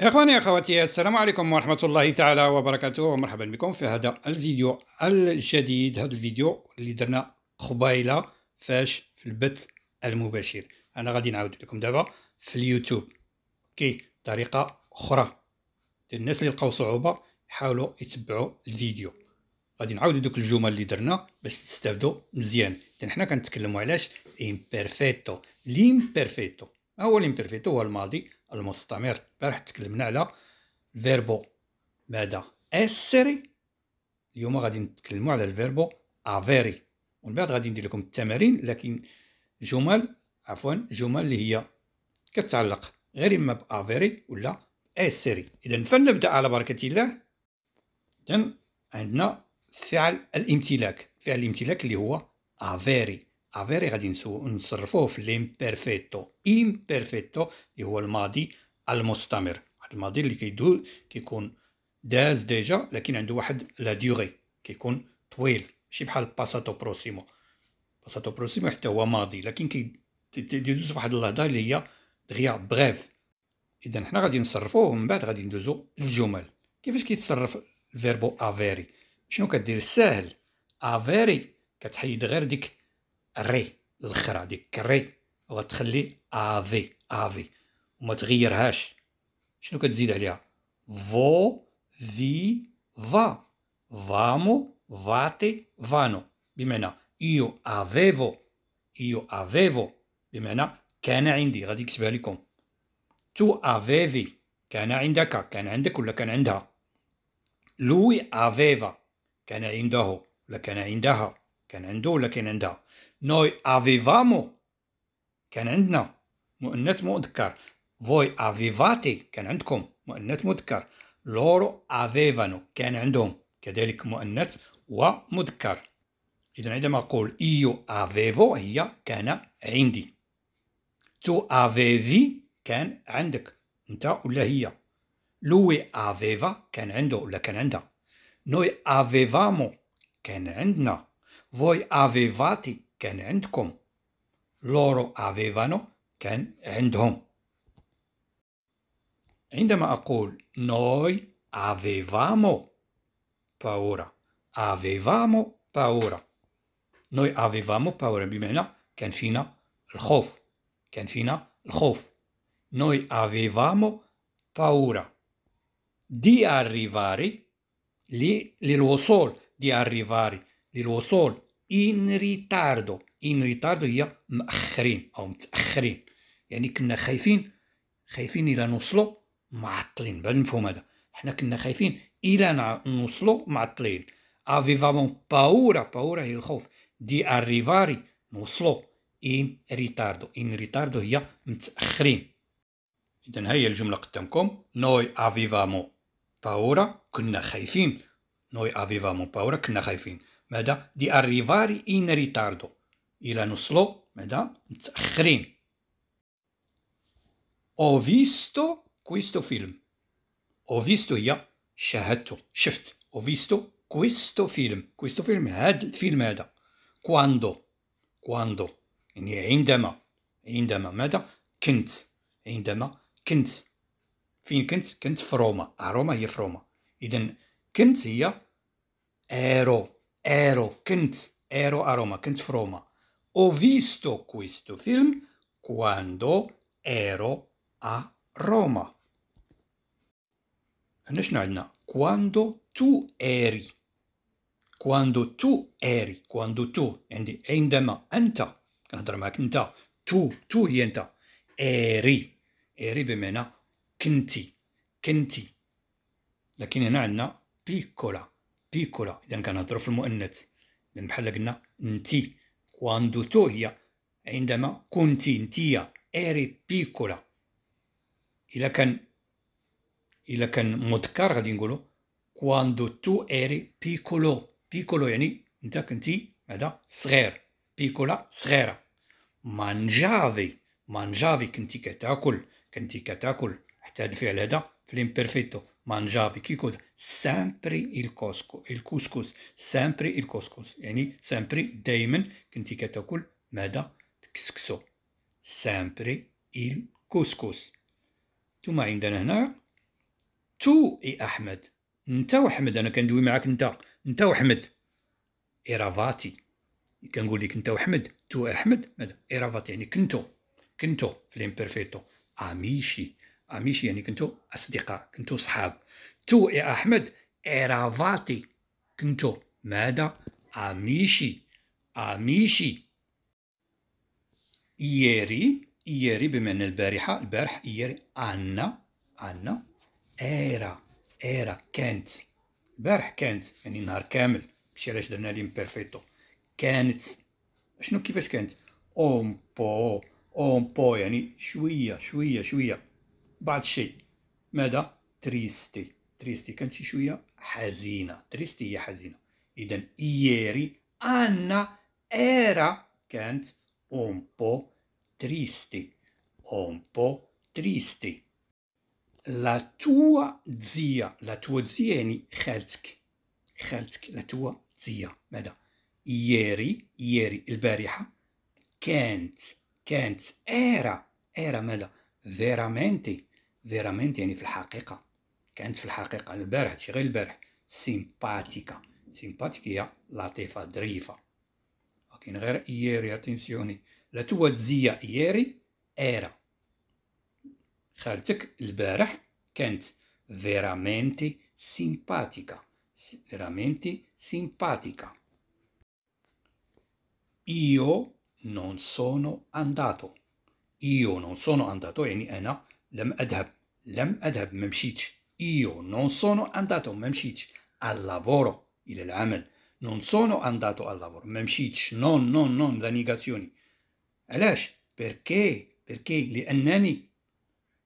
إخواني أخواتي السلام عليكم ورحمة الله تعالى وبركاته ومرحبا بكم في هذا الفيديو الجديد هذا الفيديو اللي درنا قبيله فاش في البث المباشر أنا غادي نعاود لكم دابا في اليوتيوب كي طريقة أخرى الناس اللي لقاو صعوبة يحاولوا يتبعوا الفيديو غادي نعاود دوك الجمل اللي درنا باش تستافدوا مزيان حنا كنتكلموا علاش امبيرفيتو ما هو الامبيرفيتو هو الماضي المستمر البارح تكلمنا على فيربو ماذا اسري اليوم غادي نتكلموا على الفيربو افيري ومن بعد غادي ندير لكم التمارين لكن جمل عفوا جمل اللي هي كتعلق غير اما بافيري ولا اسري اذا فلنبدا على بركه الله اذا عندنا فعل الامتلاك فعل الامتلاك اللي هو افيري افيري غادي نصرفوه في الامبرفيتو امبرفيتو اللي هو الماضي المستمر واحد الماضي اللي كيدور كيكون داز ديجا لكن عنده واحد لا ديوغي كيكون طويل ماشي بحال باساتو بروسيمو باساتو بروسيمو حتى هو ماضي لكن كيدوز فواحد اللحظه اللي هي دغيا بغيف اذا حنا غادي نصرفوه ومن بعد غادي ندوزو للجمل كيفاش كيتصرف الفيربو افيري شنو كدير ساهل افيري كتحيد غير ديك ري الاخر ديك ري وغتخلي افي افي وما تغيرهاش شنو كتزيد عليها فو في فا فامو فاتي فانو بمعنى ايو افيفو ايو افيفو بمعنى كان عندي غادي نكتبها لكم تو افيفي كان عندك كان عندك ولا كان عندها لوي افيفا كان عنده ولا كان عندها كان عنده ولا كان عندها noi avevamo كان عندنا مؤنث مذكر voi avevate كان عندكم مؤنث مذكر loro avevano كان عندهم كذلك مؤنث ومذكر إذا عندما أقول إيو أفيفو هي كان عندي تو أفيفي كان عندك أنت ولا هي لوي أفيفا كان عنده ولا كان عندها نوي أفيفامو كان عندنا فوي أفيفاتي كان عندكم loro avevano كان عندهم عندما أقول noi avevamo paura avevamo paura noi avevamo paura bimena, ken fina الخوف Ken fina الخوف noi avevamo paura di arrivare للوصول di arrivare للوصول ان ريتاردو ان ريتاردو هي مأخرين او متأخرين يعني كنا خايفين خايفين الى نوصلوا معطلين بهذا المفهوم هذا حنا كنا خايفين الى نوصلوا معطلين افيفامون باورا باورا هي الخوف دي اريفاري نوصلوا ان ريتاردو ان ريتاردو هي متأخرين اذا هي الجمله قدامكم نوي افيفامون باورا كنا خايفين نوي افيفامون باورا كنا خايفين ماذا دي اريفاري ان ريتاردو الى نوصلو ماذا متاخرين او فيستو كويستو فيلم او فيستو هي شاهدتو شفت او فيستو كويستو فيلم كويستو فيلم هاد الفيلم هذا كواندو كواندو يعني عندما عندما ماذا كنت عندما كنت فين كنت كنت في روما روما هي في روما اذا كنت هي ايرو ero, Kent, ero a Roma, Kent froma. Ho visto questo film quando ero a Roma. Nishnalna, quando tu eri. Quando tu eri, quando tu, quindi عندما أنت كنهضر معاك أنت تو تو هي أنت إيري إيري بمعنى كنتي كنتي لكن هنا بيكولا اذا كنهضروا في المؤنث اذا بحال قلنا انتي كواندو تو هي عندما كنت انتيا اري بيكولا الا كان الا كان مذكر غادي نقولوا كواندو تو اري بيكولو بيكولو يعني انت كنتي هذا صغير بيكولا صغيره مانجافي مانجافي كنتي كتاكل كنتي كتاكل حتى هذا الفعل هذا في الامبرفيتو mangiavi كي sempre il الكوسكو الكوسكوس sempre il couscous يعني sempre دايما كنتي كتاكل مادا تكسكسو sempre il couscous ثم عندنا هنا تو اي احمد انت واحمد انا كندوي معاك انت انت واحمد ايرافاتي كنقول لك انت واحمد تو احمد ماذا ايرافاتي يعني كنتو كنتو في الامبرفيتو اميشي اميش يعني كنتو اصدقاء كنتو صحاب تو يا احمد ارافاتي كنتو ماذا اميشي اميشي ايري ايري بمعنى البارحه البارح ايري انا انا ايرا ايرا كانت البارح كانت يعني نهار كامل ماشي علاش درنا لي بيرفيتو كانت شنو كيفاش كانت اون بو اون بو يعني شويه شويه شويه بعض الشيء ماذا تريستي تريستي كانت شي شويه حزينه تريستي هي حزينه اذا ييري انا ارا كانت اون بو تريستي اون بو تريستي لا توا زيا لا توا زيا يعني خالتك خالتك لا توا زيا ماذا ياري ياري البارحه كانت كانت ارا ارا ماذا فيرامينتي فيرامينتي يعني في الحقيقة كانت في الحقيقة البارح هادشي غير البارح سيمباتيكا سيمباتيك هي لطيفة ظريفة ولكن غير إيري اتنسيوني لا تواتزيا إيري إيرا خالتك البارح كانت veramente simpatica, veramente simpatica. Io non sono andato. Io non sono andato, يعني أنا لم أذهب. لم أذهب ما مشيتش. Io non sono andato ما مشيتش. Al lavoro, il العمل. Non sono andato al lavoro. ما مشيتش. Non, non, non, la negazione. alash Perché? Perché li annani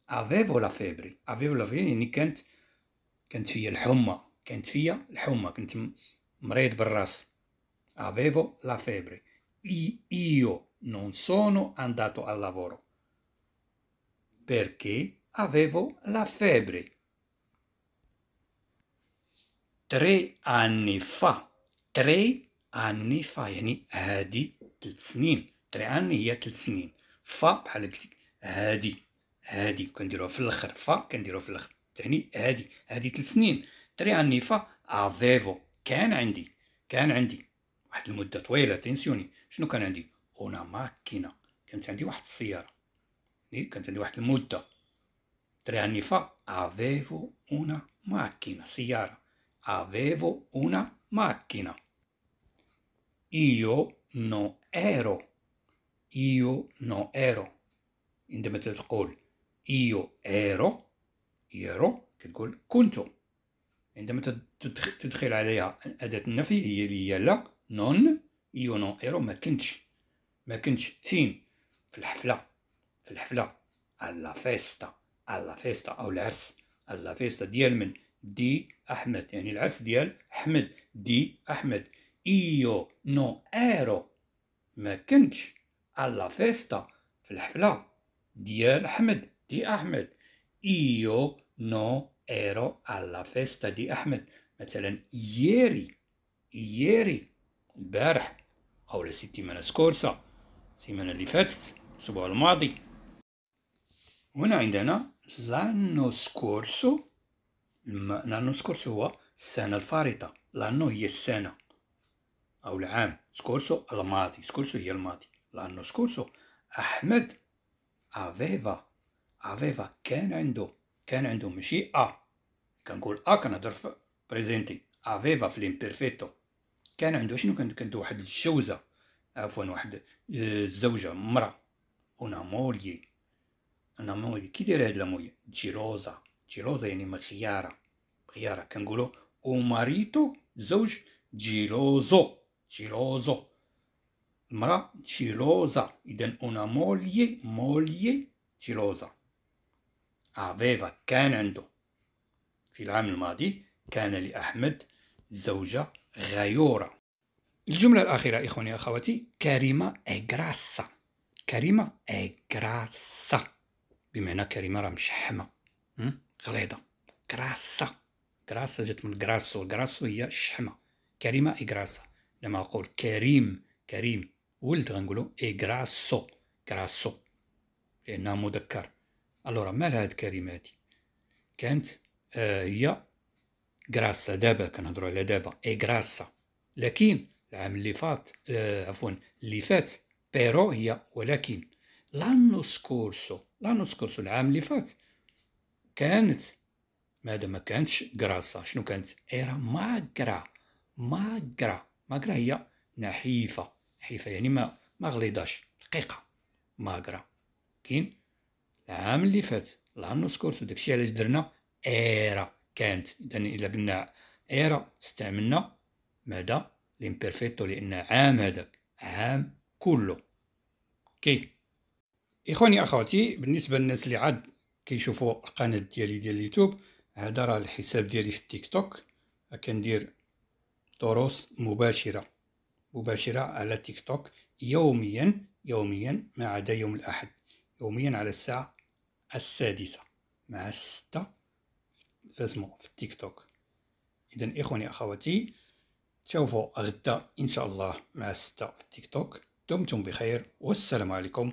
avevo la febbre. Avevo la febbre يعني كانت كانت فيا الحمى. كانت فيا الحمى. كنت مريض بالراس. Avevo la febbre. Io non sono andato al lavoro. perché avevo la febbre. Tre anni fa tre anni فا يعني هادي تلت سنين تري اني هي تلت سنين فا بحال قلتلك هادي هادي كنديروها في الاخر فا كنديروها في الاخر تعني هادي هادي تلت سنين تري اني فا افيفو كان عندي كان عندي واحد المده طويله تنسيوني شنو كان عندي أون ماكينه كانت عندي واحد السياره كانت عندي واحد المده دريها النفا افيفو اونا ماكينه سياره افيفو una macchina io نو ايرو io نو ايرو عندما تقول io ايرو ero كتقول كنت عندما تدخل عليها أداة النفي هي اللي لا نون io نو ايرو ما كنتش ما كنتش تين في الحفلة في الحفله على فيستا على فيستا او العرس على فيستا ديال من دي احمد يعني العرس ديال أحمد دي احمد ايو نو ايرو ما كنتش على فيستا في الحفله ديال أحمد دي احمد ايو نو ايرو على فيستا دي احمد مثلا ييري ييري البارح او لا سيتيمانا سكورسا السيمانه اللي فاتت الاسبوع الماضي هنا عندنا لانو سكورسو لانو سكورسو هو السنة الفارطة لانو هي السنة أو العام سكورسو الماضي سكورسو هي الماضي لانو سكورسو أحمد أفيفا أفيفا كان عنده كان عنده ماشي أ كنقول أ كنهضر في بريزنتي أفيفا في الإمبرفيتو كان عنده شنو كانت كانت واحد الجوزة عفوا واحد الزوجة آه، مرة أونا موليي انا كي داير هاد لامويا جيروزا جيروزا يعني مخيارة خيارة كنقولو او ماريتو زوج جيروزو جيروزو المرأة جيروزا إذا أنا مولي مولي جيروزا أفيفا كان عنده في العام الماضي كان لأحمد زوجة غيورة الجملة الأخيرة إخواني أخواتي كريمة إغراسا كريمة إغراسا بمعنى كلمه راه مشحمه غليظه كراسه كراسه جات من كراسو كراسو هي الشحمه كلمه اكراسا لما نقول كريم كريم ولد غنقولو اكراسو إيه كراسو لانها مذكر الورا مال هاد الكلمه هادي كانت آه هي كراسا دابا كنهضروا على دابا اكراسا إيه لكن العام اللي فات آه عفوا اللي فات بيرو هي ولكن لانو سكورسو لا نذكر العام اللي فات كانت ماذا ما كانتش كراسة شنو كانت ايرا ماكرا ماكرا ماكرا هي نحيفة نحيفة يعني ما ما غليضاش دقيقة ماكرا كاين العام اللي فات لا نذكر داكشي علاش درنا ايرا كانت اذا الا بنا ايرا استعملنا ماذا الامبرفيتو لان عام هذاك عام كله كي اخواني اخواتي بالنسبه للناس اللي عاد كيشوفوا القناه ديالي ديال اليوتيوب هذا راه الحساب ديالي في التيك توك كندير دروس مباشره مباشره على تيك توك يوميا يوميا ما عدا يوم الاحد يوميا على الساعه السادسه مع الستة فاسمو في التيك توك اذا اخواني اخواتي تشوفوا غدا ان شاء الله مع الستة في التيك توك دمتم بخير والسلام عليكم